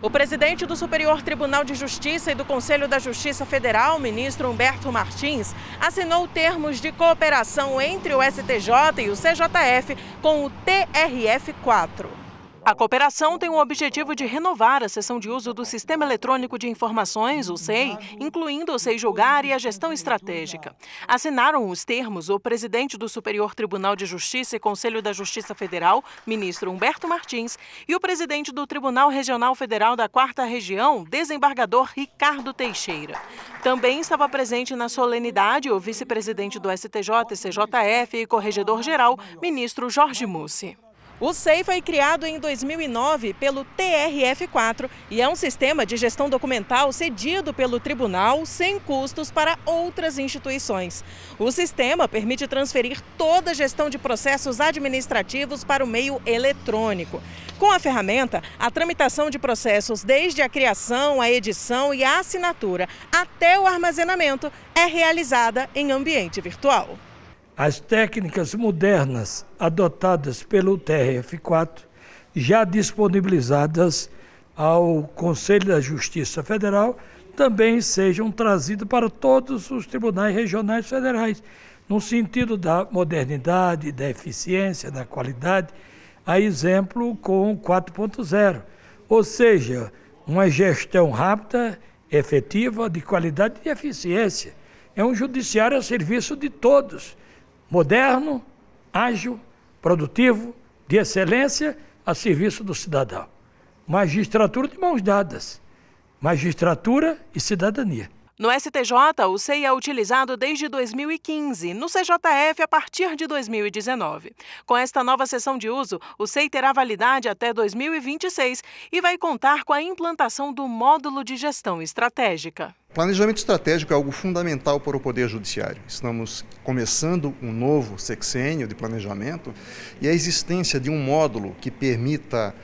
O presidente do Superior Tribunal de Justiça e do Conselho da Justiça Federal, ministro Humberto Martins, assinou termos de cooperação entre o STJ e o CJF com o TRF-4. A cooperação tem o objetivo de renovar a sessão de uso do Sistema Eletrônico de Informações, o SEI, incluindo o SEI Julgar e a gestão estratégica. Assinaram os termos o presidente do Superior Tribunal de Justiça e Conselho da Justiça Federal, ministro Humberto Martins, e o presidente do Tribunal Regional Federal da Quarta Região, desembargador Ricardo Teixeira. Também estava presente na solenidade o vice-presidente do STJ, CJF e corregedor-geral, ministro Jorge Mussi. O SEI foi criado em 2009 pelo TRF4 e é um sistema de gestão documental cedido pelo tribunal sem custos para outras instituições. O sistema permite transferir toda a gestão de processos administrativos para o meio eletrônico. Com a ferramenta, a tramitação de processos desde a criação, a edição e a assinatura até o armazenamento é realizada em ambiente virtual. As técnicas modernas adotadas pelo TRF4, já disponibilizadas ao Conselho da Justiça Federal, também sejam trazidas para todos os tribunais regionais federais, no sentido da modernidade, da eficiência, da qualidade, a exemplo com 4.0, ou seja, uma gestão rápida, efetiva, de qualidade e eficiência. É um judiciário a serviço de todos moderno, ágil, produtivo, de excelência, a serviço do cidadão. Magistratura de mãos dadas. Magistratura e cidadania. No STJ, o CEI é utilizado desde 2015, no CJF a partir de 2019. Com esta nova sessão de uso, o CEI terá validade até 2026 e vai contar com a implantação do módulo de gestão estratégica. Planejamento estratégico é algo fundamental para o Poder Judiciário. Estamos começando um novo sexênio de planejamento e a existência de um módulo que permita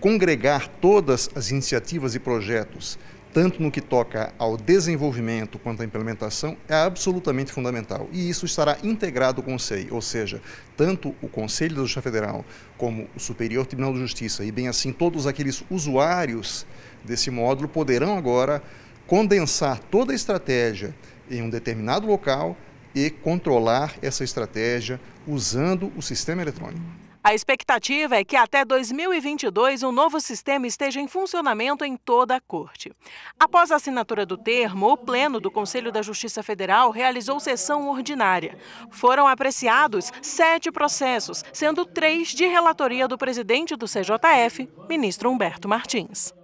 congregar todas as iniciativas e projetos tanto no que toca ao desenvolvimento quanto à implementação, é absolutamente fundamental. E isso estará integrado com o SEI, ou seja, tanto o Conselho da Justiça Federal como o Superior Tribunal de Justiça, e bem assim todos aqueles usuários desse módulo poderão agora condensar toda a estratégia em um determinado local e controlar essa estratégia usando o sistema eletrônico. A expectativa é que até 2022 o um novo sistema esteja em funcionamento em toda a Corte. Após a assinatura do termo, o Pleno do Conselho da Justiça Federal realizou sessão ordinária. Foram apreciados sete processos, sendo três de relatoria do presidente do CJF, ministro Humberto Martins.